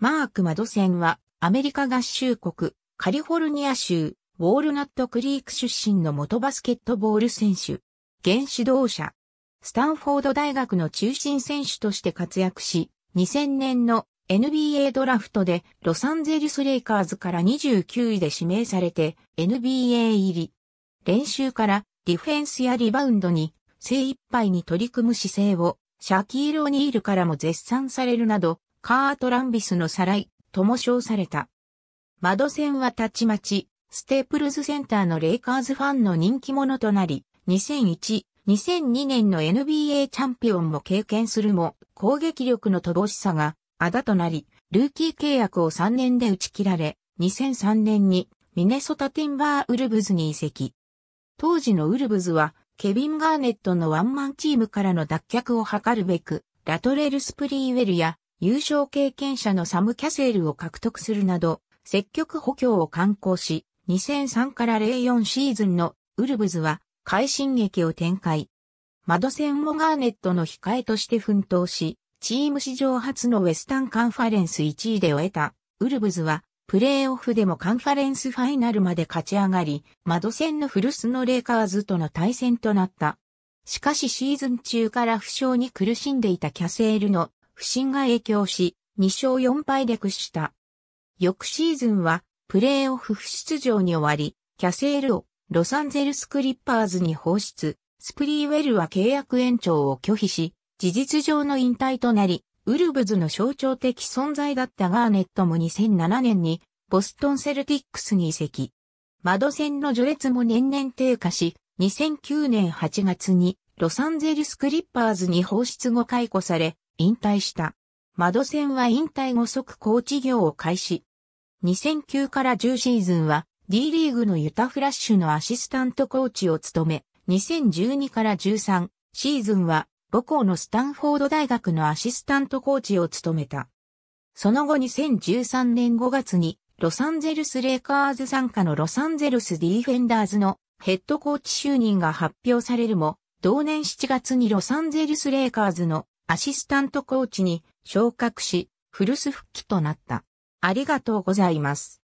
マーク・マドセンは、アメリカ合衆国、カリフォルニア州、ウォールナットクリーク出身の元バスケットボール選手、現指導者、スタンフォード大学の中心選手として活躍し、2000年の NBA ドラフトでロサンゼルスレイカーズから29位で指名されて NBA 入り。練習からディフェンスやリバウンドに精一杯に取り組む姿勢をシャキール・オニールからも絶賛されるなどカートランビスの再来とも称された。窓戦はたちまち、ステープルズセンターのレイカーズファンの人気者となり、2001、2002年の NBA チャンピオンも経験するも、攻撃力の乏しさが、あだとなり、ルーキー契約を3年で打ち切られ、2003年にミネソタティンバーウルブズに移籍。当時のウルブズは、ケビン・ガーネットのワンマンチームからの脱却を図るべく、ラトレル・スプリーウェルや優勝経験者のサム・キャセールを獲得するなど、積極補強を観光し、2003から04シーズンのウルブズは快進撃を展開。窓戦をガーネットの控えとして奮闘し、チーム史上初のウェスタンカンファレンス1位で終えた、ウルブズは、プレーオフでもカンファレンスファイナルまで勝ち上がり、窓戦の古巣のレイカーズとの対戦となった。しかしシーズン中から負傷に苦しんでいたキャセールの不振が影響し、2勝4敗で屈した。翌シーズンは、プレーオフ不出場に終わり、キャセールをロサンゼルスクリッパーズに放出、スプリーウェルは契約延長を拒否し、事実上の引退となり、ウルブズの象徴的存在だったガーネットも2007年に、ボストンセルティックスに移籍。窓線の序列も年々低下し、2009年8月にロサンゼルスクリッパーズに放出後解雇され、引退した。窓戦は引退後即コーチ業を開始。2009から10シーズンは D リーグのユタフラッシュのアシスタントコーチを務め、2012から13シーズンは母校のスタンフォード大学のアシスタントコーチを務めた。その後2013年5月にロサンゼルスレイカーズ参加のロサンゼルスディーフェンダーズのヘッドコーチ就任が発表されるも、同年7月にロサンゼルスレイカーズのアシスタントコーチに昇格し、古巣復帰となった。ありがとうございます。